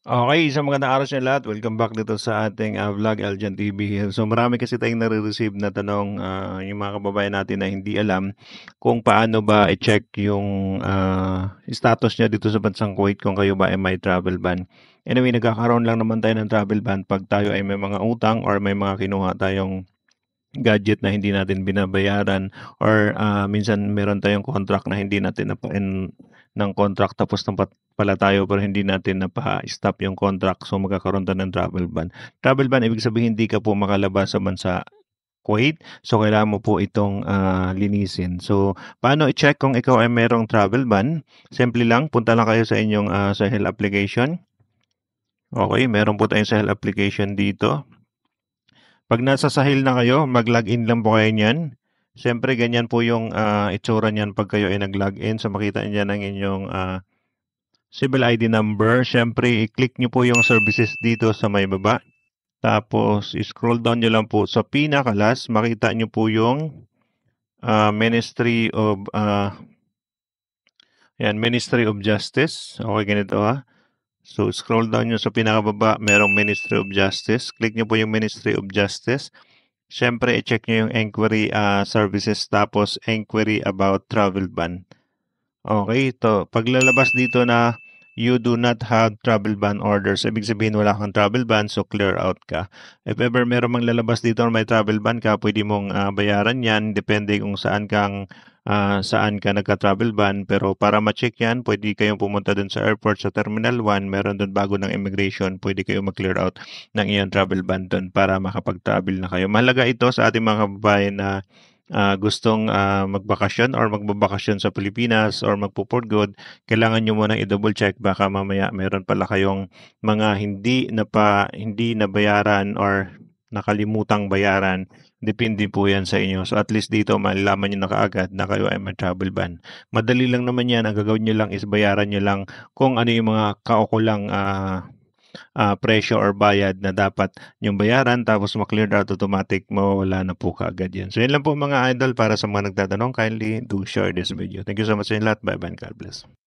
Okay, isang so magandang araw sa lahat. Welcome back dito sa ating uh, vlog Eljan TV. So marami kasi tayong nare-receive na tanong uh, yung mga kababayan natin na hindi alam kung paano ba i-check yung uh, status niya dito sa bansang Kuwait kung kayo ba ay may travel ban. Anyway, nagkakaroon lang naman tayo ng travel ban pag tayo ay may mga utang or may mga kinuha tayong gadget na hindi natin binabayaran or ah, minsan meron tayong contract na hindi natin napain ng contract tapos nampat pala tayo pero hindi natin napa-stop yung contract so magkakaroon tayo ng travel ban. Travel ban ibig sabihin hindi ka po makalabas sa bansa Kuwait. So, kailangan mo po itong ah, linisin. So, paano i-check kung ikaw ay merong travel ban? Simple lang, punta lang kayo sa inyong ah, Sahel application. Okay, meron po tayong Sahel application dito. Pag nasa sahil na kayo, mag-login lang po kayo niyan. Siyempre, ganyan po yung uh, itsura niyan pag kayo ay nag-login. So, makita niyan ang inyong uh, civil ID number. Siyempre, i-click niyo po yung services dito sa may baba. Tapos, scroll down niyo lang po sa pinakalas, makita niyo po yung uh, Ministry of uh, yan, Ministry of Justice. Okay, ganito ha. So, scroll down nyo sa pinakababa, merong Ministry of Justice. Click nyo po yung Ministry of Justice. Siyempre, i-check nyo yung inquiry uh, services, tapos inquiry about travel ban. Okay, ito. Paglalabas dito na you do not have travel ban orders. Ibig sabihin, wala kang travel ban, so clear out ka. If ever meron mang lalabas dito na may travel ban ka, pwede mong uh, bayaran yan, depende kung saan kang ah, saan ka nagka-travel ban. Pero para ma-check yan, pwede kayong pumunta dun sa airport sa Terminal 1. Meron dun bago ng immigration. Pwede kayong mag-clear out ng iyong travel ban dun para makapag-travel na kayo. Mahalaga ito sa ating mga kababayan na uh, gustong uh, magbakasyon or magbabakasyon sa Pilipinas or magpo-for good, kailangan nyo munang i-double check baka mamaya meron pala kayong mga hindi na pa hindi nabayaran or nakalimutang bayaran, depende po yan sa inyo. So at least dito, malalaman nyo na kaagad na kayo ay may travel ban. Madali lang naman yan. Ang gagawin nyo lang is bayaran nyo lang kung ano yung mga kaukulang uh, ah, uh, ah, presyo or bayad na dapat yung bayaran tapos ma clear out automatic, mawawala na po kaagad yan. So yan lang po mga idol para sa mga nagtatanong. Kindly do share this video. Thank you so much sa inyo lahat. Bye-bye and God bless.